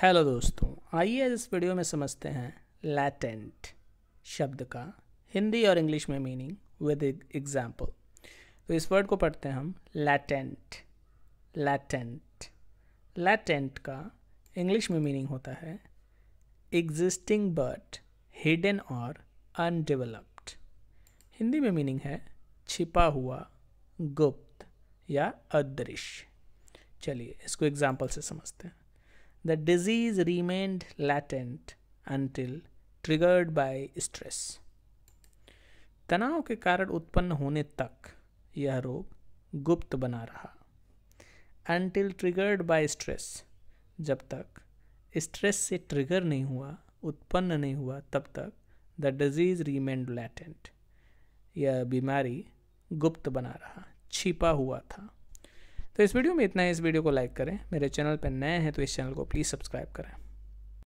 Hello दोस्तों आइए इस वीडियो में समझते हैं लैटेंट शब्द का हिंदी और इंग्लिश में मीनिंग विद एग्जाम्पल तो इस वर्ड को पढ़ते हैं हम लैटेंट लैटेंट लैटेंट का इंग्लिश में मीनिंग होता है एग्जिस्टिंग बट हिडन और अनडेवलप्ड हिंदी में मीनिंग है छिपा हुआ गुप्त या अदृश्य चलिए इसको एग्जाम्पल से समझते हैं the disease remained latent until triggered by stress. तनाव के कारण उत्पन्न होने तक यह रोग गुप्त बना रहा until ट्रिगर्ड बाय स्ट्रेस जब तक स्ट्रेस से ट्रिगर नहीं हुआ उत्पन्न नहीं हुआ तब तक द डिजीज रिमेंड लैटेंट यह बीमारी गुप्त बना रहा छिपा हुआ था तो इस वीडियो में इतना है इस वीडियो को लाइक करें मेरे चैनल पर नए हैं तो इस चैनल को प्लीज़ सब्सक्राइब करें